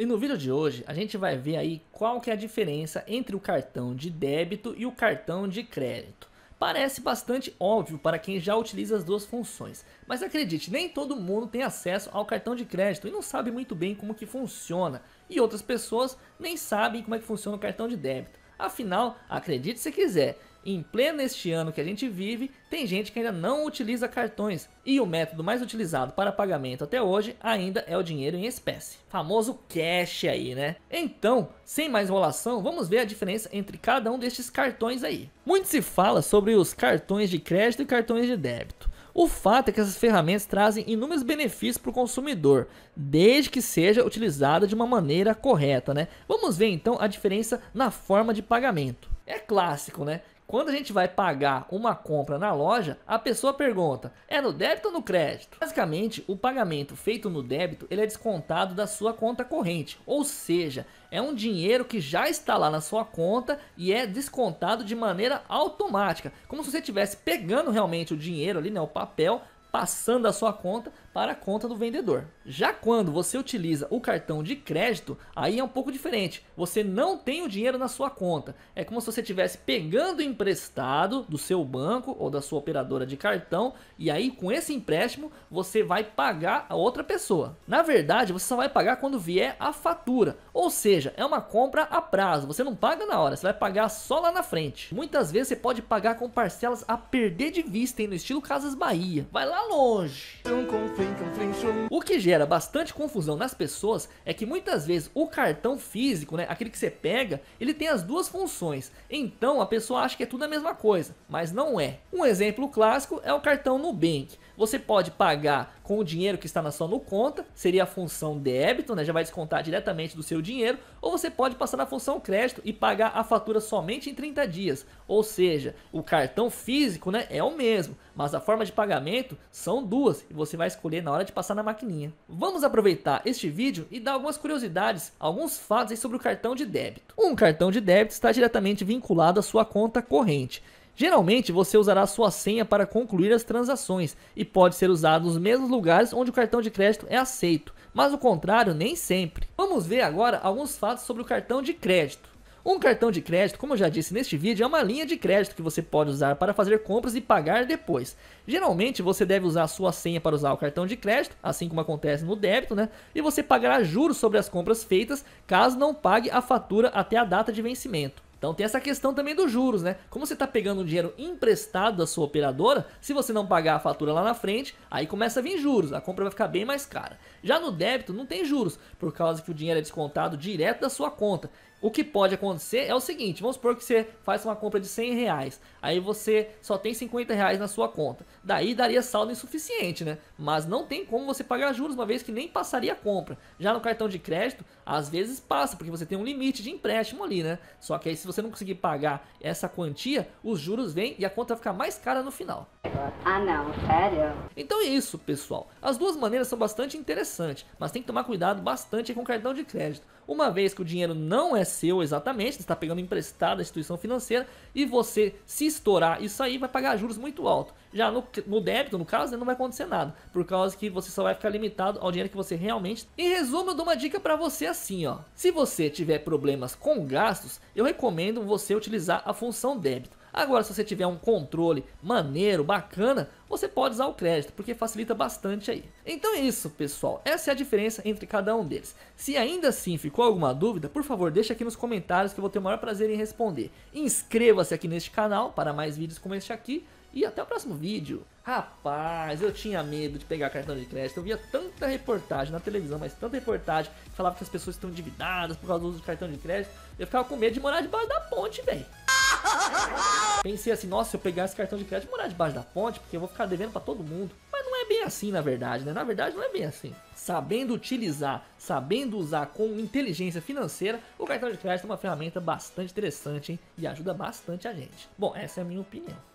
E no vídeo de hoje a gente vai ver aí qual que é a diferença entre o cartão de débito e o cartão de crédito. Parece bastante óbvio para quem já utiliza as duas funções, mas acredite, nem todo mundo tem acesso ao cartão de crédito e não sabe muito bem como que funciona, e outras pessoas nem sabem como é que funciona o cartão de débito. Afinal, acredite se quiser, em pleno este ano que a gente vive, tem gente que ainda não utiliza cartões e o método mais utilizado para pagamento até hoje ainda é o dinheiro em espécie, famoso cash aí, né? Então, sem mais enrolação, vamos ver a diferença entre cada um destes cartões aí. Muito se fala sobre os cartões de crédito e cartões de débito. O fato é que essas ferramentas trazem inúmeros benefícios para o consumidor, desde que seja utilizada de uma maneira correta, né? Vamos ver então a diferença na forma de pagamento. É clássico, né? Quando a gente vai pagar uma compra na loja, a pessoa pergunta: é no débito ou no crédito? Basicamente, o pagamento feito no débito ele é descontado da sua conta corrente, ou seja, é um dinheiro que já está lá na sua conta e é descontado de maneira automática, como se você estivesse pegando realmente o dinheiro ali, né, o papel, passando a sua conta para a conta do vendedor. Já quando você utiliza o cartão de crédito, aí é um pouco diferente. Você não tem o dinheiro na sua conta. É como se você estivesse pegando emprestado do seu banco ou da sua operadora de cartão e aí com esse empréstimo você vai pagar a outra pessoa. Na verdade, você só vai pagar quando vier a fatura. Ou seja, é uma compra a prazo. Você não paga na hora, você vai pagar só lá na frente. Muitas vezes você pode pagar com parcelas a perder de vista, hein, no estilo Casas Bahia. Vai lá longe. O que gera bastante confusão nas pessoas é que muitas vezes o cartão físico, né, aquele que você pega, ele tem as duas funções. Então a pessoa acha que é tudo a mesma coisa, mas não é. Um exemplo clássico é o cartão Nubank. Você pode pagar com o dinheiro que está na sua conta, seria a função débito, né? Já vai descontar diretamente do seu dinheiro, ou você pode passar na função crédito e pagar a fatura somente em 30 dias. Ou seja, o cartão físico, né, é o mesmo, mas a forma de pagamento são duas e você vai escolher na hora de passar na maquininha. Vamos aproveitar este vídeo e dar algumas curiosidades, alguns fatos sobre o cartão de débito. Um cartão de débito está diretamente vinculado à sua conta corrente. Geralmente, você usará sua senha para concluir as transações e pode ser usado nos mesmos lugares onde o cartão de crédito é aceito, mas o contrário nem sempre. Vamos ver agora alguns fatos sobre o cartão de crédito. Um cartão de crédito, como eu já disse neste vídeo, é uma linha de crédito que você pode usar para fazer compras e pagar depois. Geralmente você deve usar sua senha para usar o cartão de crédito, assim como acontece no débito, né? E você pagará juros sobre as compras feitas caso não pague a fatura até a data de vencimento. Então tem essa questão também dos juros, né? Como você está pegando o dinheiro emprestado da sua operadora, se você não pagar a fatura lá na frente, aí começa a vir juros, a compra vai ficar bem mais cara. Já no débito não tem juros, por causa que o dinheiro é descontado direto da sua conta. O que pode acontecer é o seguinte, vamos supor que você faz uma compra de 100 reais, aí você só tem 50 reais na sua conta daí daria saldo insuficiente, né? Mas não tem como você pagar juros, uma vez que nem passaria a compra. Já no cartão de crédito, às vezes passa, porque você tem um limite de empréstimo ali, né? Só que aí se você não conseguir pagar essa quantia, os juros vêm e a conta fica mais cara no final. Ah não, sério? Então é isso, pessoal. As duas maneiras são bastante interessantes, mas tem que tomar cuidado bastante com o cartão de crédito uma vez que o dinheiro não é seu exatamente, você está pegando emprestado da instituição financeira e você se estourar isso aí vai pagar juros muito alto. Já no, no débito, no caso, né, não vai acontecer nada, por causa que você só vai ficar limitado ao dinheiro que você realmente. Em resumo, eu dou uma dica para você assim, ó. Se você tiver problemas com gastos, eu recomendo você utilizar a função débito. Agora, se você tiver um controle maneiro, bacana, você pode usar o crédito, porque facilita bastante aí. Então é isso, pessoal. Essa é a diferença entre cada um deles. Se ainda assim ficou alguma dúvida, por favor, deixa aqui nos comentários que eu vou ter o maior prazer em responder. Inscreva-se aqui neste canal para mais vídeos como este aqui. E até o próximo vídeo. Rapaz, eu tinha medo de pegar cartão de crédito. Eu via tanta reportagem na televisão, mas tanta reportagem que falava que as pessoas estão endividadas por causa do uso de cartão de crédito. Eu ficava com medo de morar debaixo da ponte, velho. Pensei assim, nossa, se eu pegar esse cartão de crédito, morar debaixo da ponte, porque eu vou ficar devendo para todo mundo. Mas não é bem assim, na verdade, né? Na verdade, não é bem assim. Sabendo utilizar, sabendo usar com inteligência financeira, o cartão de crédito é uma ferramenta bastante interessante hein? e ajuda bastante a gente. Bom, essa é a minha opinião.